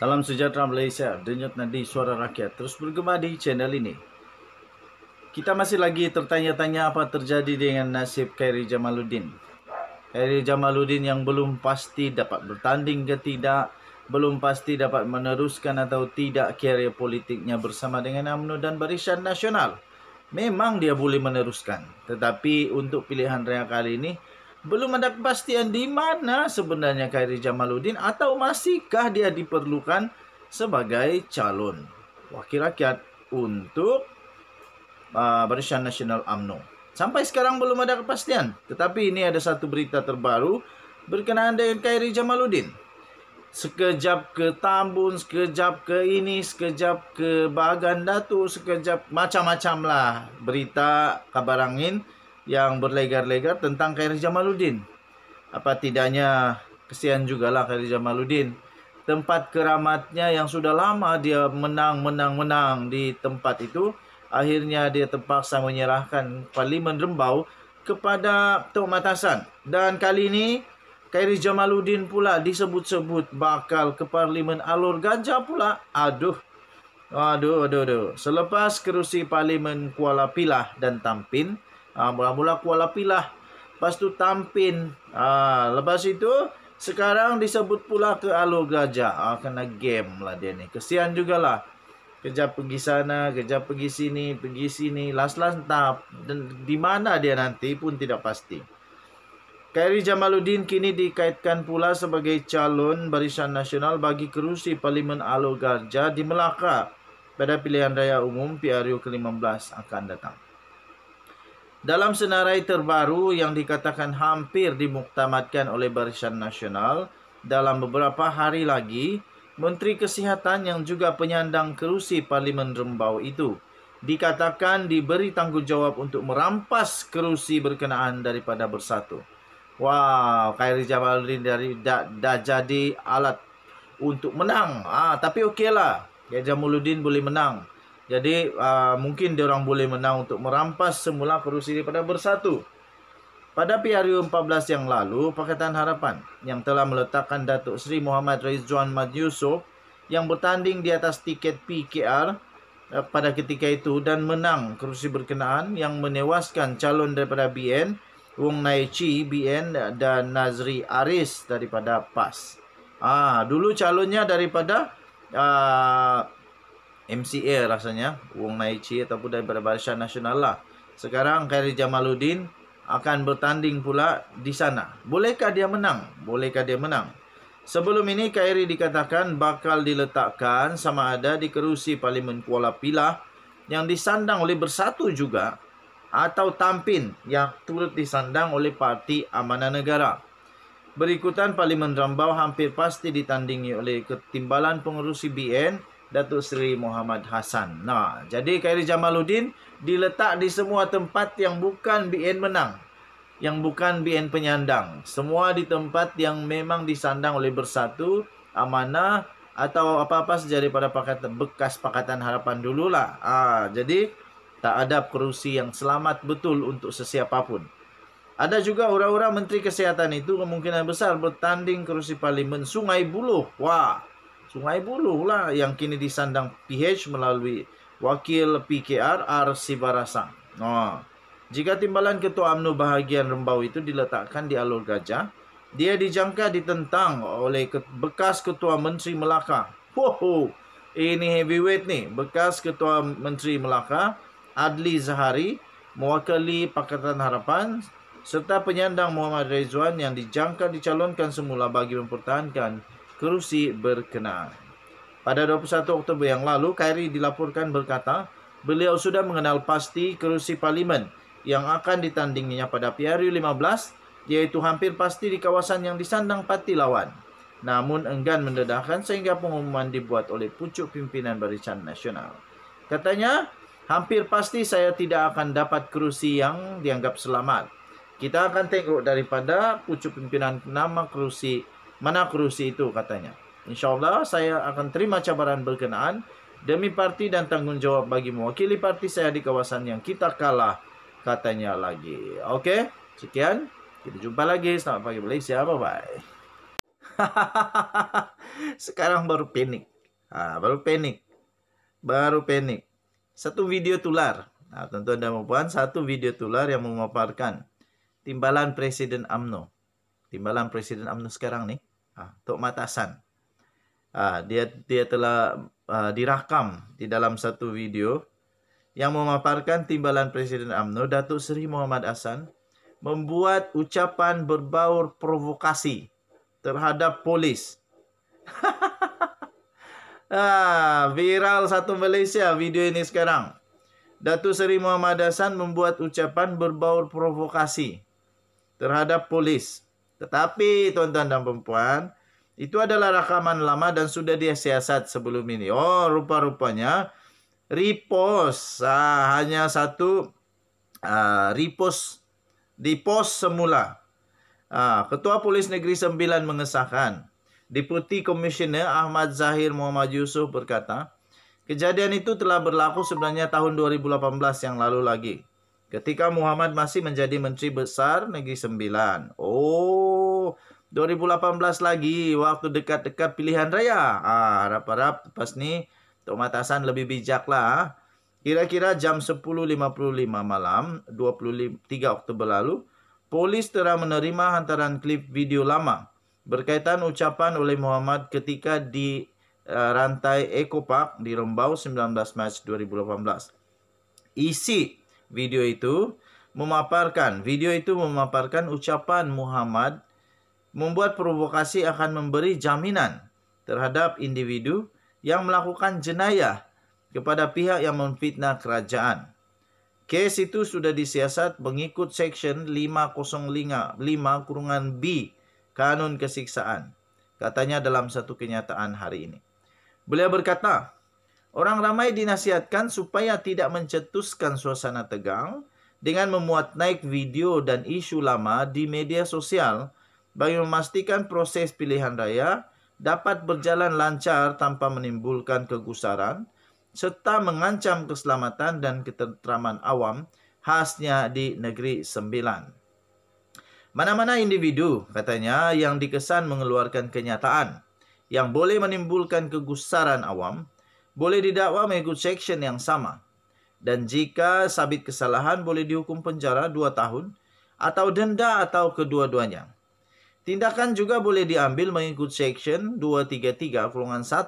Salam sejahtera Malaysia, denyut nadi suara rakyat terus bergema di channel ini. Kita masih lagi tertanya-tanya apa terjadi dengan nasib Khairi Jamaluddin. Khairi Jamaluddin yang belum pasti dapat bertanding ke tidak, belum pasti dapat meneruskan atau tidak kerjaya politiknya bersama dengan UMNO dan Barisan Nasional. Memang dia boleh meneruskan, tetapi untuk pilihan raya kali ini, belum ada kepastian di mana sebenarnya Khairi Jamaluddin atau masihkah dia diperlukan sebagai calon wakil rakyat untuk uh, Barisan Nasional AMNO. Sampai sekarang belum ada kepastian, tetapi ini ada satu berita terbaru berkenaan dengan Khairi Jamaluddin. Sekejap ke Tambun, sekejap ke ini, sekejap ke Bagan Datu, sekejap macam-macam lah berita kabar angin. yang berlegar-legar tentang Khairi Jamaluddin. Apa tidaknya kesian jugalah Khairi Jamaluddin. Tempat keramatnya yang sudah lama dia menang, menang, menang di tempat itu. Akhirnya dia terpaksa menyerahkan Parlimen Rembau kepada Tok Matasan. Dan kali ini Khairi Jamaluddin pula disebut-sebut bakal ke Parlimen Alur gajah pula. Aduh, aduh, aduh, aduh. Selepas kerusi Parlimen Kuala Pilah dan Tampin, Ha, mula-mula kuah api lah. Lepas tu tampin. Ha, lepas itu, sekarang disebut pula ke alur gajah. Ha, kena game lah dia ni. Kesian jugalah. Kerja pergi sana, kerja pergi sini, pergi sini. Last-last Dan di mana dia nanti pun tidak pasti. Kairi Jamaluddin kini dikaitkan pula sebagai calon barisan nasional bagi kerusi Parlimen Alor Gajah di Melaka pada pilihan raya umum PRU ke-15 akan datang. Dalam senarai terbaru yang dikatakan hampir dimuktamadkan oleh Barisan Nasional, dalam beberapa hari lagi, Menteri Kesihatan yang juga penyandang kerusi Parlimen Rembau itu dikatakan diberi tanggungjawab untuk merampas kerusi berkenaan daripada Bersatu. Wow, Khairi Jamaluddin dari dah, dah jadi alat untuk menang. Ah, tapi okeylah. Ya Jamaluddin boleh menang. Jadi uh, mungkin dia orang boleh menang untuk merampas semula kerusi daripada bersatu. Pada PRU 14 yang lalu, Pakatan Harapan yang telah meletakkan Datuk Seri Muhammad Rizwan Mat Yusof yang bertanding di atas tiket PKR uh, eh, pada ketika itu dan menang kerusi berkenaan yang menewaskan calon daripada BN, Wong Nai Chi BN dan Nazri Aris daripada PAS. Ah, dulu calonnya daripada uh, MCA rasanya Wong Naichi ataupun daripada Barisan Nasional lah Sekarang Khairi Jamaluddin akan bertanding pula di sana Bolehkah dia menang? Bolehkah dia menang? Sebelum ini Khairi dikatakan bakal diletakkan sama ada di kerusi Parlimen Kuala Pilah Yang disandang oleh Bersatu juga Atau Tampin yang turut disandang oleh Parti Amanah Negara Berikutan Parlimen Rambau hampir pasti ditandingi oleh ketimbalan pengerusi BN Datuk Seri Muhammad Hassan. Nah, jadi Khairi Jamaluddin diletak di semua tempat yang bukan BN menang. Yang bukan BN penyandang. Semua di tempat yang memang disandang oleh bersatu, amanah atau apa-apa sejari pada pakatan, bekas Pakatan Harapan dululah. Ah, jadi tak ada kerusi yang selamat betul untuk sesiapa pun. Ada juga orang-orang Menteri Kesehatan itu kemungkinan besar bertanding kerusi Parlimen Sungai Buloh. Wah, Sungai Buloh lah yang kini disandang PH melalui Wakil PKR R. Sibarasang. Oh. Jika timbalan Ketua UMNO bahagian Rembau itu diletakkan di Alor Gajah, dia dijangka ditentang oleh bekas Ketua Menteri Melaka. Wow, ini heavyweight ni. Bekas Ketua Menteri Melaka, Adli Zahari, mewakili Pakatan Harapan serta penyandang Muhammad Rezuan yang dijangka dicalonkan semula bagi mempertahankan kerusi berkenaan. Pada 21 Oktober yang lalu, Khairi dilaporkan berkata, beliau sudah mengenal pasti kerusi parlimen yang akan ditandinginya pada PRU 15, yaitu hampir pasti di kawasan yang disandang parti lawan. Namun enggan mendedahkan sehingga pengumuman dibuat oleh pucuk pimpinan barisan nasional. Katanya, hampir pasti saya tidak akan dapat kerusi yang dianggap selamat. Kita akan tengok daripada pucuk pimpinan nama kerusi mana kerusi itu katanya. InsyaAllah saya akan terima cabaran berkenaan demi parti dan tanggungjawab bagi mewakili parti saya di kawasan yang kita kalah katanya lagi. Okey, sekian. Kita jumpa lagi. Selamat pagi Malaysia. Bye-bye. Sekarang baru panik. Ha, baru panik. Baru panik. Satu video tular. Nah, ha, tuan-tuan dan puan, satu video tular yang memaparkan timbalan Presiden AMNO. Timbalan Presiden AMNO sekarang nih. Ha, Tok Matasan. Ha, dia dia telah ha, dirakam di dalam satu video yang memaparkan timbalan Presiden AMNO Datuk Seri Muhammad Hasan membuat ucapan berbaur provokasi terhadap polis. viral satu Malaysia video ini sekarang. Datuk Seri Muhammad Hasan membuat ucapan berbaur provokasi terhadap polis. Tetapi tuan-tuan dan perempuan, itu adalah rekaman lama dan sudah dia siasat sebelum ini. Oh, rupa-rupanya repost ah, hanya satu ah, repost di pos semula. Ah, Ketua Polis Negeri Sembilan mengesahkan. Deputi Komisioner Ahmad Zahir Muhammad Yusuf berkata, kejadian itu telah berlaku sebenarnya tahun 2018 yang lalu lagi. Ketika Muhammad masih menjadi Menteri Besar Negeri Sembilan. Oh, 2018 lagi waktu dekat-dekat pilihan raya. Ah, harap-harap lepas ni Tok Matasan lebih bijak lah. Ah. Kira-kira jam 10.55 malam 23 Oktober lalu, polis telah menerima hantaran klip video lama berkaitan ucapan oleh Muhammad ketika di uh, rantai Eco Park di Rembau 19 Mac 2018. Isi video itu memaparkan video itu memaparkan ucapan Muhammad Membuat provokasi akan memberi jaminan terhadap individu yang melakukan jenayah kepada pihak yang memfitnah kerajaan. Kes itu sudah disiasat mengikut section 505 kurungan B Kanun Kesiksaan. Katanya dalam satu kenyataan hari ini. Beliau berkata, orang ramai dinasihatkan supaya tidak mencetuskan suasana tegang dengan memuat naik video dan isu lama di media sosial bagi memastikan proses pilihan raya dapat berjalan lancar tanpa menimbulkan kegusaran serta mengancam keselamatan dan ketenteraman awam khasnya di negeri sembilan. Mana-mana individu, katanya, yang dikesan mengeluarkan kenyataan yang boleh menimbulkan kegusaran awam, boleh didakwa mengikut seksyen yang sama. Dan jika sabit kesalahan boleh dihukum penjara 2 tahun atau denda atau kedua-duanya. Tindakan juga boleh diambil mengikut Section 233 an 1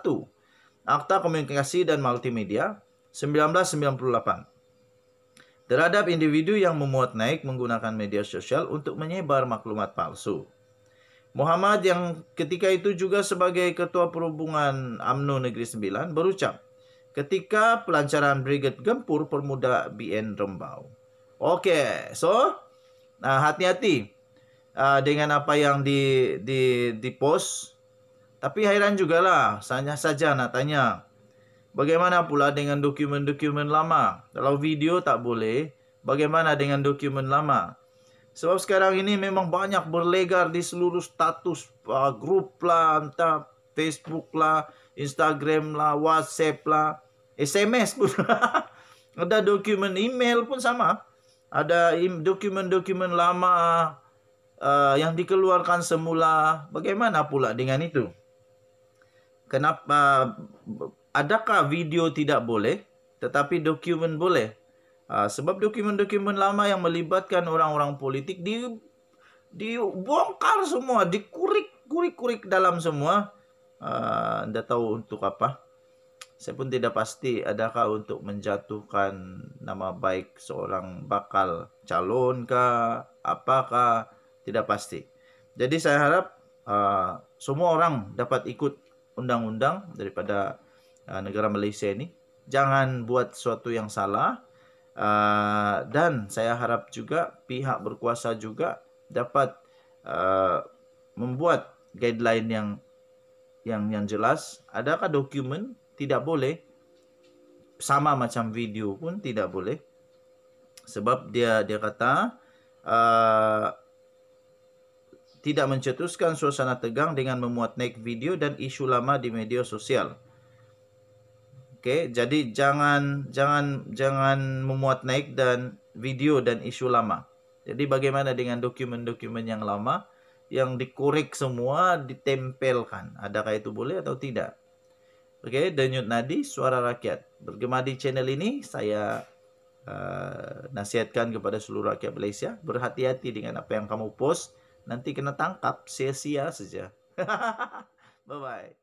Akta Komunikasi dan Multimedia 1998 terhadap individu yang memuat naik menggunakan media sosial untuk menyebar maklumat palsu. Muhammad yang ketika itu juga sebagai ketua perhubungan AMNU Negeri Sembilan berucap ketika pelancaran Brigade Gempur Permuda BN Rembau. Oke, okay, so nah hati-hati uh, dengan apa yang di di di post. Tapi hairan jugalah, hanya saja nak tanya. Bagaimana pula dengan dokumen-dokumen lama? Kalau video tak boleh, bagaimana dengan dokumen lama? Sebab sekarang ini memang banyak berlegar di seluruh status uh, grup lah, entah Facebook lah, Instagram lah, WhatsApp lah, SMS pun. ada dokumen email pun sama. Ada dokumen-dokumen lama, uh, yang dikeluarkan semula bagaimana pula dengan itu kenapa uh, adakah video tidak boleh tetapi dokumen boleh uh, sebab dokumen-dokumen lama yang melibatkan orang-orang politik di dibongkar semua dikurik kurik kurik dalam semua uh, anda tahu untuk apa saya pun tidak pasti adakah untuk menjatuhkan nama baik seorang bakal calon kah apakah tidak pasti. Jadi saya harap uh, semua orang dapat ikut undang-undang daripada uh, negara Malaysia ini. Jangan buat sesuatu yang salah. Uh, dan saya harap juga pihak berkuasa juga dapat uh, membuat guideline yang yang yang jelas. Adakah dokumen tidak boleh sama macam video pun tidak boleh sebab dia dia kata uh, tidak mencetuskan suasana tegang dengan memuat naik video dan isu lama di media sosial. Okey, jadi jangan jangan jangan memuat naik dan video dan isu lama. Jadi bagaimana dengan dokumen-dokumen yang lama yang dikorek semua ditempelkan? Adakah itu boleh atau tidak? Okey, Denyut Nadi Suara Rakyat. Bergema di channel ini saya uh, nasihatkan kepada seluruh rakyat Malaysia, berhati-hati dengan apa yang kamu post. Nanti kena tangkap, sia-sia saja. Bye-bye.